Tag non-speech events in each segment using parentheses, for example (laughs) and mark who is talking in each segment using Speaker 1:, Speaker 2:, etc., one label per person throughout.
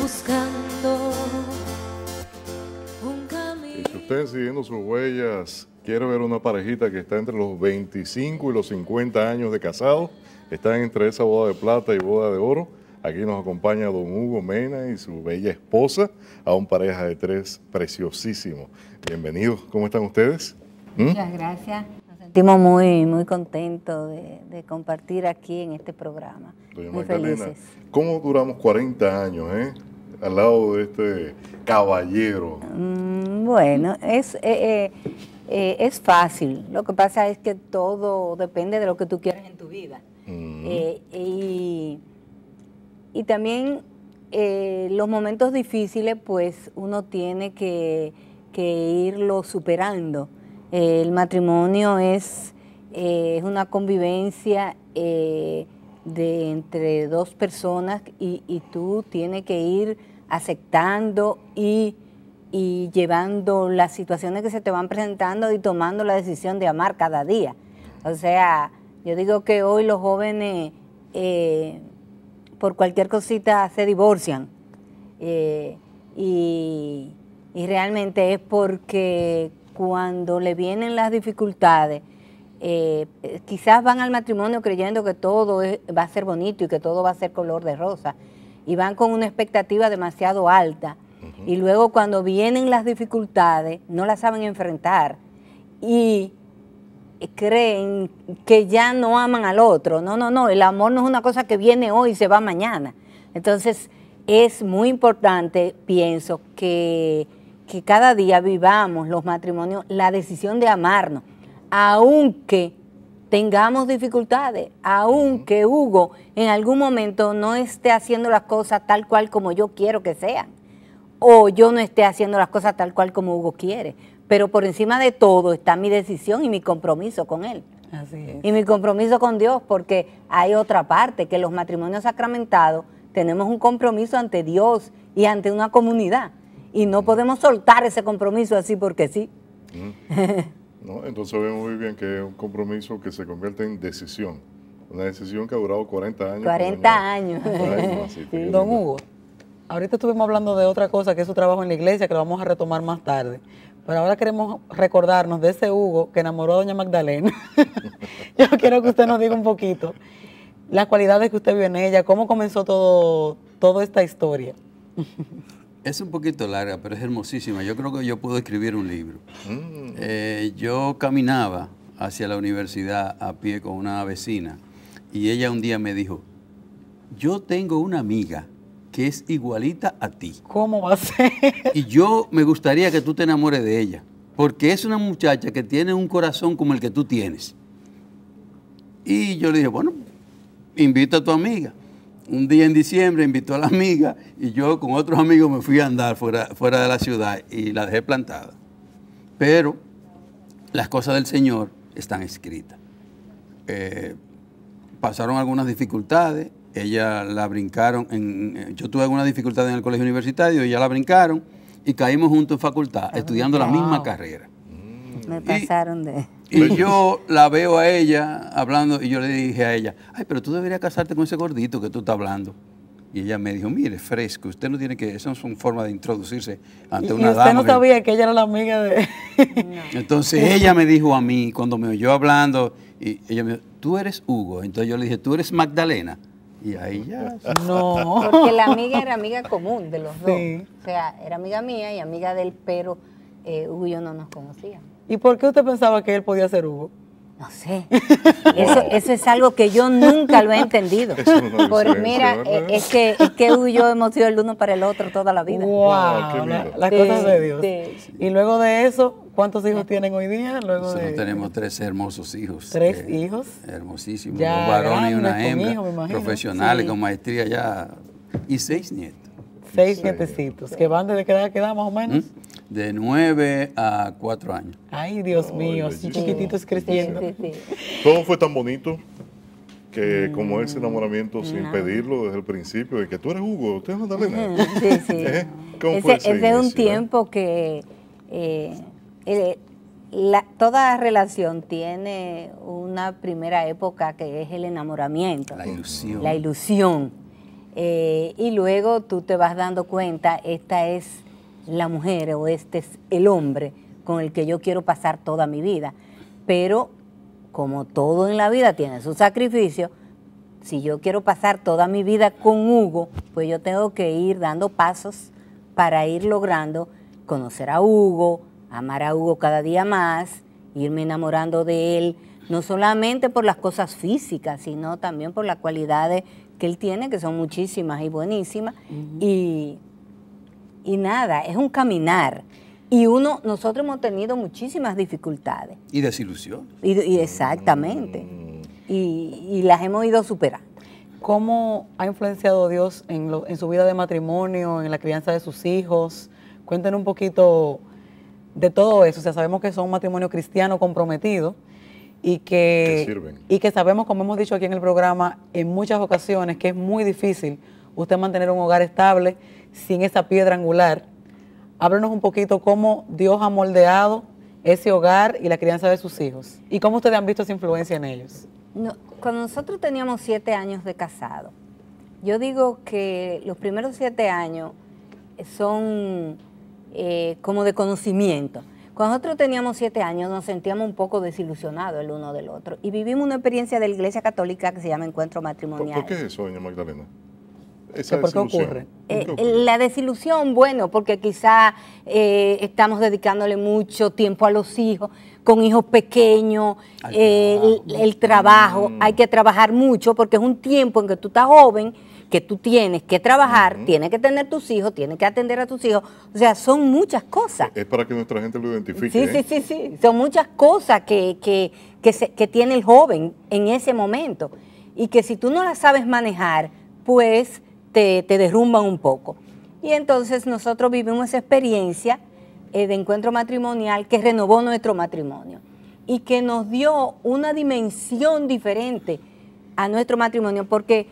Speaker 1: buscando un camino.
Speaker 2: Si usted siguiendo sus huellas quiero ver una parejita que está entre los 25 y los 50 años de casado, están entre esa boda de plata y boda de oro. Aquí nos acompaña don Hugo Mena y su bella esposa, a un pareja de tres preciosísimo. Bienvenidos, ¿cómo están ustedes? ¿Mm?
Speaker 1: Muchas gracias
Speaker 2: sentimos muy, muy
Speaker 1: contentos de, compartir aquí en este programa.
Speaker 2: Doña ¿Cómo duramos 40 años eh? al lado de este caballero? Mm,
Speaker 1: bueno, es, eh, eh, es fácil. Lo que pasa es que todo depende de lo que tú quieras en tu vida. Mm. y, también los momentos difíciles, pues uno tiene que, que irlo superando el matrimonio es, eh, es una convivencia eh, de entre dos personas y, tú tienes que ir aceptando y, llevando las situaciones que se te van presentando y tomando la decisión de amar cada día. O sea, yo digo que hoy los jóvenes eh, por cualquier cosita se divorcian. Y, y realmente es porque cuando le vienen las dificultades, eh, eh, quizás van al matrimonio creyendo que todo va a ser bonito y que todo va a ser color de rosa, y van con una expectativa demasiado alta, y luego cuando vienen las dificultades no la saben enfrentar y eh, creen que ya no aman al otro. No, no, no, el amor no es una cosa que viene hoy y se va mañana. Entonces es muy importante, pienso, que que cada día vivamos los matrimonios la decisión de amarnos, aunque tengamos dificultades, aunque Hugo en algún momento no esté haciendo las cosas tal cual como yo quiero que sean, o yo no esté haciendo las cosas tal cual como Hugo quiere, pero por encima de todo está mi decisión y mi compromiso con él. Y mi compromiso con Dios, porque hay otra parte, que los matrimonios sacramentados tenemos un compromiso ante Dios y ante una comunidad y no podemos soltar ese compromiso así porque sí.
Speaker 2: Mm. (laughs) no, entonces vemos muy bien que es un compromiso que se convierte en decisión. Una decisión que ha durado 40 años. 40 años. (laughs) Don
Speaker 1: Hugo,
Speaker 3: ahorita estuvimos hablando de otra cosa que es su trabajo en la iglesia, que lo vamos a retomar más tarde. Pero ahora queremos recordarnos de ese Hugo que enamoró a doña Magdalena. (laughs) Yo quiero que usted nos diga un poquito las cualidades que usted vio en ella, cómo comenzó todo, toda esta historia.
Speaker 4: Es un poquito larga, pero es hermosísima. Yo creo que yo puedo escribir un libro. Mm. Eh, yo caminaba hacia la universidad a pie con una vecina y ella un día me dijo, yo tengo una amiga que es igualita a ti. ¿Cómo va a ser? Y yo me gustaría que tú te enamores de ella, porque es una muchacha que tiene un corazón como el que tú tienes. Y yo le dije, bueno, invita a tu amiga un día en diciembre invitó a la amiga y yo con otros amigos me fui a andar fuera, fuera de la ciudad y la dejé plantada. Pero las cosas del Señor están escritas. Eh, pasaron algunas dificultades, ella la brincaron, eh, yo tuve algunas dificultades en el colegio universitario, ella la brincaron y caímos juntos en facultad, ah, estudiando la misma carrera.
Speaker 1: Me pasaron de...
Speaker 4: Y, yo la veo a ella hablando y yo le dije a ella, ay, pero tú deberías casarte con ese gordito que tú estás hablando. Y ella me dijo, mire, fresco, usted no tiene que, eso es una forma de introducirse ante y, una usted no sabía
Speaker 3: que... ella era la amiga de...
Speaker 4: (laughs) Entonces ella me dijo a mí, cuando me oyó hablando, y ella me dijo, tú eres Hugo. Entonces yo le dije, tú eres Magdalena. Y ahí ya. No. Porque la
Speaker 1: amiga era amiga común de los dos. O sea, era amiga mía y amiga del pero eh, Hugo y yo no nos conocíamos.
Speaker 3: ¿Y por qué usted pensaba que él podía ser Hugo? No sé. Eso,
Speaker 1: es algo que yo nunca lo he entendido. Porque mira, eh, es que, que Hugo y yo hemos sido el uno para el otro toda la vida.
Speaker 3: Wow,
Speaker 4: la,
Speaker 2: las de,
Speaker 1: Dios. y luego de
Speaker 3: eso, ¿cuántos hijos tienen hoy día? Luego Nosotros
Speaker 4: tenemos tres hermosos hijos. Tres eh, hijos. Hermosísimos. un varón y una hembra. profesionales, con maestría ya. Y seis nietos.
Speaker 3: Seis nietecitos, que van desde que edad queda más o menos.
Speaker 4: ¿Mm? de 9 a
Speaker 2: cuatro años.
Speaker 3: Ay, Dios mío, si chiquititos creciendo. Sí, sí,
Speaker 2: Todo fue tan bonito que mm. como ese enamoramiento sin pedirlo desde el principio, de que tú eres Hugo, usted es Madalena. Sí, sí. (laughs) ¿Eh? un tiempo
Speaker 1: que eh, eh, toda relación tiene una primera época que es el enamoramiento. La ilusión. La ilusión. y luego tú te vas dando cuenta, esta es la mujer o este es el hombre con el que yo quiero pasar toda mi vida. Pero como todo en la vida tiene su sacrificio, si yo quiero pasar toda mi vida con Hugo, pues yo tengo que ir dando pasos para ir logrando conocer a Hugo, amar a Hugo cada día más, irme enamorando de él, no solamente por las cosas físicas, sino también por las cualidades que él tiene, que son muchísimas y buenísimas, y y nada, es un caminar. Y uno, nosotros hemos tenido muchísimas dificultades.
Speaker 4: Y desilusión.
Speaker 1: Y, exactamente. Mm. Y, las hemos ido superando. ¿Cómo ha influenciado Dios en, en su vida de
Speaker 3: matrimonio, en la crianza de sus hijos? Cuéntenos un poquito de todo eso. O sea, sabemos que son un matrimonio cristiano comprometido y que y que sabemos, como hemos dicho aquí en el programa, en muchas ocasiones que es muy difícil usted mantener un hogar estable sin esa piedra angular. Háblanos un poquito cómo Dios ha moldeado ese hogar y la crianza de sus hijos y cómo ustedes han visto esa influencia en ellos.
Speaker 1: No, cuando nosotros teníamos siete años de casado, yo digo que los primeros siete años eh, son eh, como de conocimiento. Cuando nosotros teníamos siete años nos sentíamos un poco desilusionados el uno del otro y vivimos una experiencia de la Iglesia Católica que se llama Encuentro Matrimonial. ¿Por, qué es
Speaker 2: eso, doña Magdalena? Eh, eh, ocurre?
Speaker 1: La desilusión, bueno, porque quizá eh, estamos dedicándole mucho tiempo a los hijos, con hijos pequeños, el, trabajo, mm. hay que trabajar mucho porque es un tiempo en que tú estás joven, que tú tienes que trabajar, tienes que tener tus hijos, tienes que atender a tus hijos, o sea, son muchas cosas.
Speaker 2: Es para que nuestra gente lo identifique. Sí, sí, sí,
Speaker 1: sí, son muchas cosas que, que tiene el joven en ese momento y que si tú no las sabes manejar, pues te, derrumba derrumban un poco. Y entonces nosotros vivimos esa experiencia eh, de encuentro matrimonial que renovó nuestro matrimonio y que nos dio una dimensión diferente a nuestro matrimonio, porque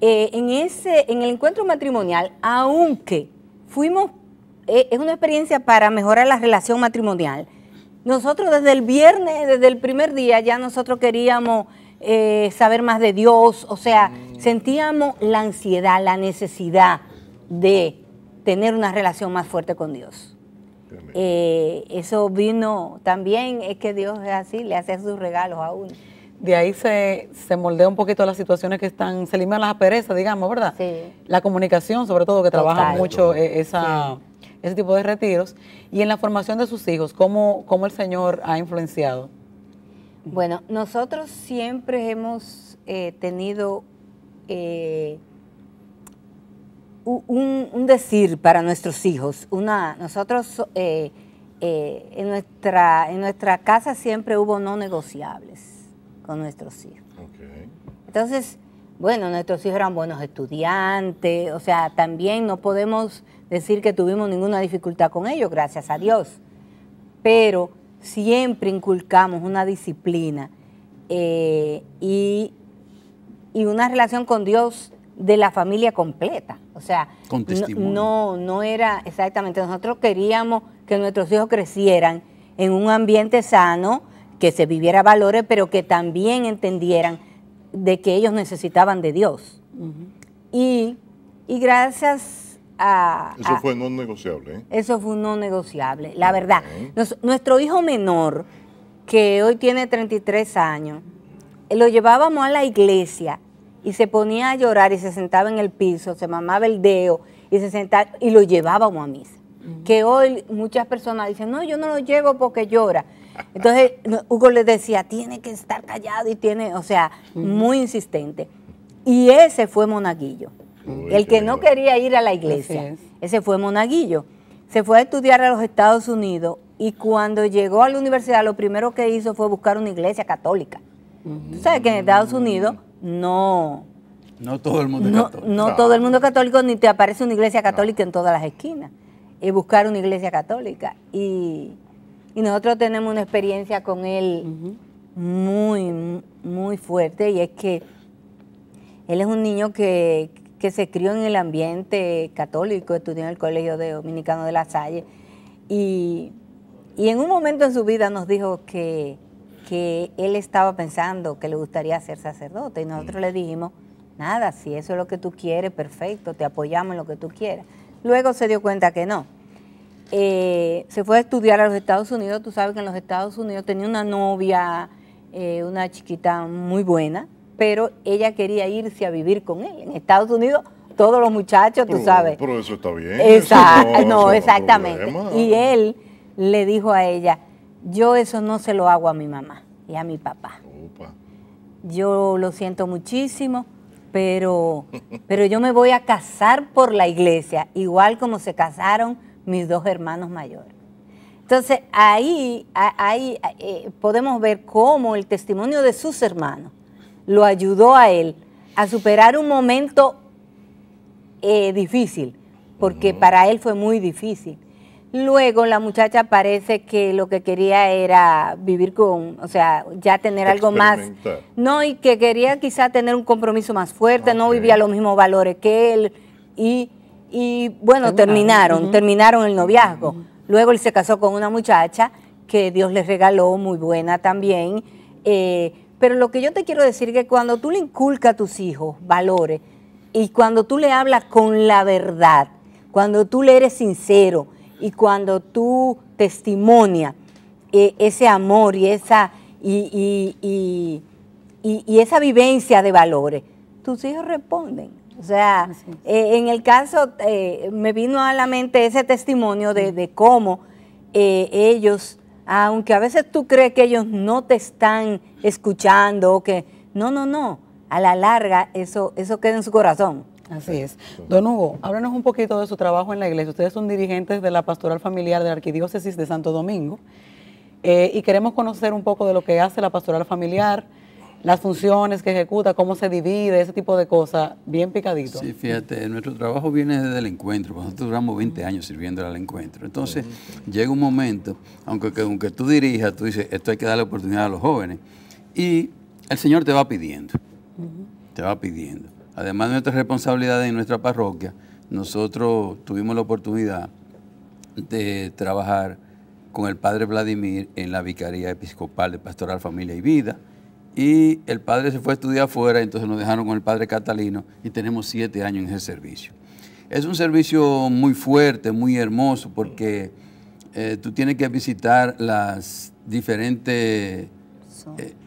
Speaker 1: eh, en, ese, en el encuentro matrimonial, aunque fuimos, eh, es una experiencia para mejorar la relación matrimonial, nosotros desde el viernes, desde el primer día, ya nosotros queríamos eh, saber más de Dios, o sea, sentíamos la ansiedad, la necesidad de tener una relación más fuerte con Dios. Eh, eso vino también, es que Dios es así, le hace sus regalos a uno. De ahí se,
Speaker 3: se moldea un poquito las situaciones que están, se eliminan las perezas, digamos, ¿verdad? Sí. La comunicación, sobre todo, que trabaja mucho eh, esa, ese tipo de retiros. Y en la formación de sus hijos, ¿cómo,
Speaker 1: cómo el Señor ha influenciado? Bueno, nosotros siempre hemos eh, tenido eh, un, decir para nuestros hijos. Una, nosotros eh, en, nuestra, en nuestra casa siempre hubo no negociables con nuestros hijos. Entonces, bueno, nuestros hijos eran buenos estudiantes, o sea, también no podemos decir que tuvimos ninguna dificultad con ellos, gracias a Dios. Pero siempre inculcamos una disciplina eh, y, una relación con Dios de la familia completa. O sea, no, no, era exactamente, nosotros queríamos que nuestros hijos crecieran en un ambiente sano, que se viviera valores, pero que también entendieran de que ellos necesitaban de Dios. y, y gracias
Speaker 2: eso fue no negociable. ¿eh?
Speaker 1: Eso fue no negociable, la verdad. nuestro hijo menor, que hoy tiene 33 años, lo llevábamos a la iglesia y se ponía a llorar y se sentaba en el piso, se mamaba el dedo y se y lo llevábamos a misa. Que hoy muchas personas dicen, no, yo no lo llevo porque llora. Entonces Hugo le decía, tiene que estar callado y tiene, o sea, muy insistente. Y ese fue Monaguillo. El que no quería ir a la iglesia, ese fue monaguillo. Se fue a estudiar a los Estados Unidos y cuando llegó a la universidad lo primero que hizo fue buscar una iglesia católica. Tú sabes que en Estados Unidos no...
Speaker 4: No todo el mundo es católico. No todo el
Speaker 1: mundo es católico, ni te aparece una iglesia católica en todas las esquinas. Y buscar una iglesia católica. Y, y nosotros tenemos una experiencia con él muy, muy fuerte y es que él es un niño que, que se crió en el ambiente católico, estudió en el Colegio de Dominicano de La Salle y, en un momento en su vida nos dijo que, él estaba pensando que le gustaría ser sacerdote y nosotros le dijimos, nada, si eso es lo que tú quieres, perfecto, te apoyamos en lo que tú quieras. Luego se dio cuenta que no. Eh, se fue a estudiar a los Estados Unidos, tú sabes que en los Estados Unidos tenía una novia, eh, una chiquita muy buena, pero ella quería irse a vivir con él. En Estados Unidos, todos los muchachos, tú oh, sabes.
Speaker 2: Pero eso está bien. no, (laughs) exactamente. y
Speaker 1: él le dijo a ella, yo eso no se lo hago a mi mamá y a mi papá. Yo lo siento muchísimo, pero, pero yo me voy a casar por la iglesia, igual como se casaron mis dos hermanos mayores. Entonces ahí, ahí eh, podemos ver cómo el testimonio de sus hermanos lo ayudó a él a superar un momento eh, difícil, porque para él fue muy difícil. Luego la muchacha parece que lo que quería era vivir con, o sea, ya tener algo más. No, y que quería quizá tener un compromiso más fuerte, no vivía los mismos valores que él. Y, bueno, terminaron, terminaron el noviazgo. Luego él se casó con una muchacha que Dios le regaló, muy buena también. Eh, pero lo que yo te quiero decir es que cuando tú le inculcas a tus hijos valores y cuando tú le hablas con la verdad, cuando tú le eres sincero y cuando tú testimonias eh, ese amor y esa, y, esa vivencia de valores, tus hijos responden. O sea, eh, en el caso, eh, me vino a la mente ese testimonio de cómo ellos aunque a veces tú crees que ellos no te están escuchando o que no, no, no, a la larga eso queda en su corazón. Así es. Don Hugo, háblanos un poquito
Speaker 3: de su trabajo en la iglesia. Ustedes son dirigentes de la pastoral familiar de la Arquidiócesis de Santo Domingo eh, y queremos conocer un poco de lo que hace la pastoral familiar las funciones que ejecuta, cómo se divide, ese tipo de cosas, bien picadito. Sí,
Speaker 4: fíjate, nuestro trabajo viene desde el encuentro, nosotros duramos 20 años sirviendo al encuentro. Entonces, llega un momento, aunque, que, aunque tú dirijas, tú dices, esto hay que darle oportunidad a los jóvenes, y el Señor te va pidiendo, te va pidiendo. Además de nuestras responsabilidades en nuestra parroquia, nosotros tuvimos la oportunidad de trabajar con el padre Vladimir en la Vicaría Episcopal de Pastoral Familia y Vida, y el padre se fue a estudiar afuera, entonces nos dejaron con el padre Catalino y tenemos siete años en ese servicio. Es un servicio muy fuerte, muy hermoso, porque eh, tú tienes que visitar las diferentes eh,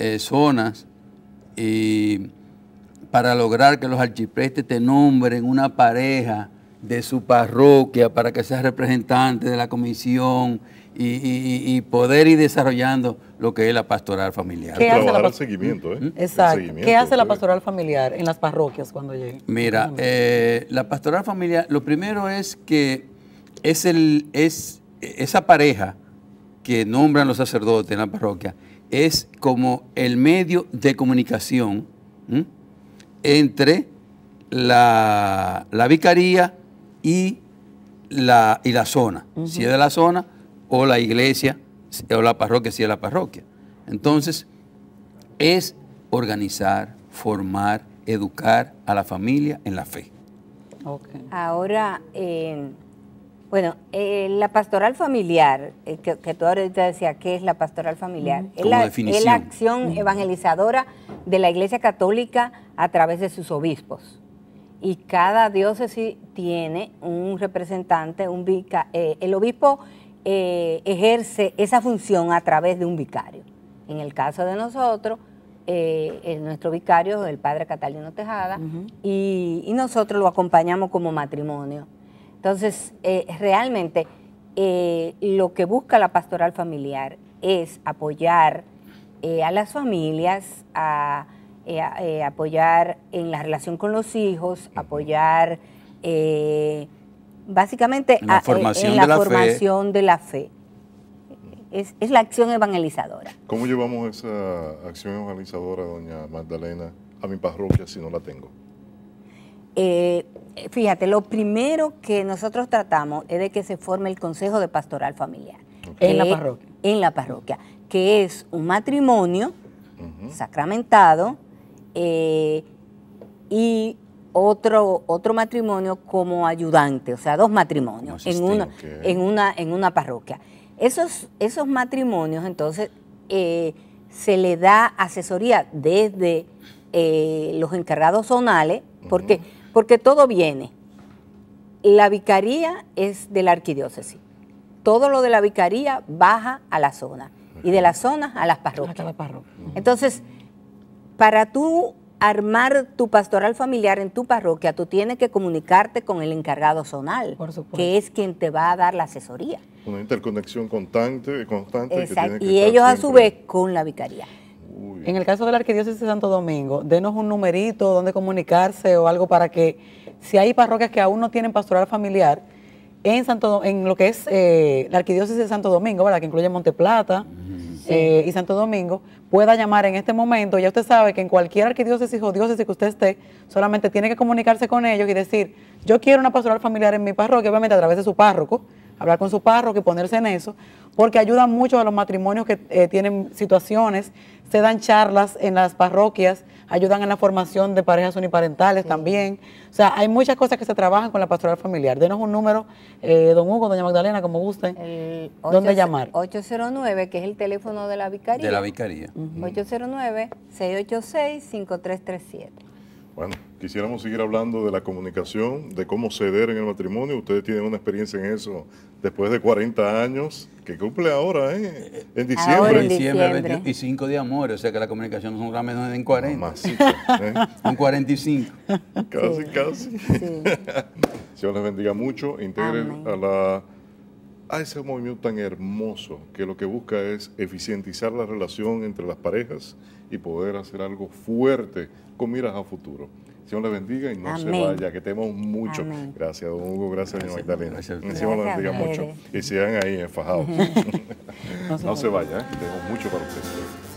Speaker 4: eh, zonas y para lograr que los archiprestes te nombren una pareja de su parroquia para que sea representante de la comisión y, poder ir desarrollando lo que es la pastoral familiar. ¿Qué hace la seguimiento, ¿eh? Exacto. ¿Qué
Speaker 3: hace la pastoral familiar en las parroquias cuando llega?
Speaker 4: Mira, eh, la pastoral familiar, lo primero es que es, el, es esa pareja que nombran los sacerdotes en la parroquia, es como el medio de comunicación entre la, la vicaría y la, y la zona, si es de la zona, o la iglesia, o la parroquia, si es la parroquia. Entonces, es organizar, formar, educar a la familia en la fe.
Speaker 1: Ahora, eh, bueno, eh, la pastoral familiar, eh, que, tú tú ahorita decías, ¿qué es la pastoral familiar? la, es la acción evangelizadora de la Iglesia Católica a través de sus obispos y cada diócesis tiene un representante, un vica, eh, el obispo eh, ejerce esa función a través de un vicario. En el caso de nosotros, eh, nuestro vicario es el padre Catalino Tejada y, y, nosotros lo acompañamos como matrimonio. Entonces, realmente lo que busca la pastoral familiar es apoyar a las familias, a eh, eh, apoyar en la relación con los hijos, apoyar eh, básicamente en la formación, de, la fe. Es, es, la acción evangelizadora.
Speaker 2: ¿Cómo llevamos esa acción evangelizadora, doña Magdalena, a mi parroquia si no la tengo?
Speaker 1: fíjate, lo primero que nosotros tratamos es de que se forme el Consejo de Pastoral Familiar.
Speaker 2: En la parroquia.
Speaker 1: En la parroquia, que es un matrimonio sacramentado eh, y otro, otro matrimonio como ayudante, o sea, dos matrimonios en una, en una, en una parroquia. Esos, esos matrimonios, entonces, eh, se le da asesoría desde eh, los encargados zonales, porque, porque todo viene. La vicaría es de la arquidiócesis. Todo lo de la vicaría baja a la zona y de la zona a las parroquias para tú armar tu pastoral familiar en tu parroquia, tú tienes que comunicarte con el encargado zonal, que es quien te va a dar la asesoría.
Speaker 2: Una interconexión constante, constante. Exacto. Que y ellos
Speaker 1: a su vez con la vicaría. En el caso de la Arquidiócesis
Speaker 3: de Santo Domingo, denos un numerito donde comunicarse o algo para que si hay parroquias que aún no tienen pastoral familiar, en, Santo, en lo que es eh, la Arquidiócesis de Santo Domingo, ¿verdad? que incluye Plata. Eh, y Santo Domingo, pueda llamar en este momento. Ya usted sabe que en cualquier arquidiócesis o diócesis que usted esté, solamente tiene que comunicarse con ellos y decir, yo quiero una pastoral familiar en mi parroquia, obviamente a través de su párroco, hablar con su párroco y ponerse en eso, porque ayuda mucho a los matrimonios que eh, tienen situaciones, se dan charlas en las parroquias ayudan en la formación de parejas uniparentales también. O sea, hay muchas cosas que se trabajan con la pastoral familiar. Denos un número, eh, don Hugo, doña Magdalena, como guste, ¿dónde llamar?
Speaker 1: 809, que es el teléfono de la vicaría. De la vicaría. 809-686-5337.
Speaker 2: Bueno, quisiéramos seguir hablando de la comunicación, de cómo ceder en el matrimonio. Ustedes tienen una experiencia en eso después de 40 años, que cumple ahora, ¿eh? En diciembre. en diciembre,
Speaker 4: 25 de amor, o sea que la comunicación no es gran menos en 40. ¿eh? (laughs) en
Speaker 2: 45. Casi, casi. Sí. (laughs) les bendiga mucho. Integren a la a ese movimiento tan hermoso que lo que busca es eficientizar la relación entre las parejas y poder hacer algo fuerte con miras a futuro. Señor le bendiga y no se vaya, que tenemos mucho. Gracias, don Hugo, gracias, señor Magdalena. Señor le bendiga mucho. Y sigan ahí enfajados. (laughs) no, se vaya, ¿eh? tenemos mucho para ustedes.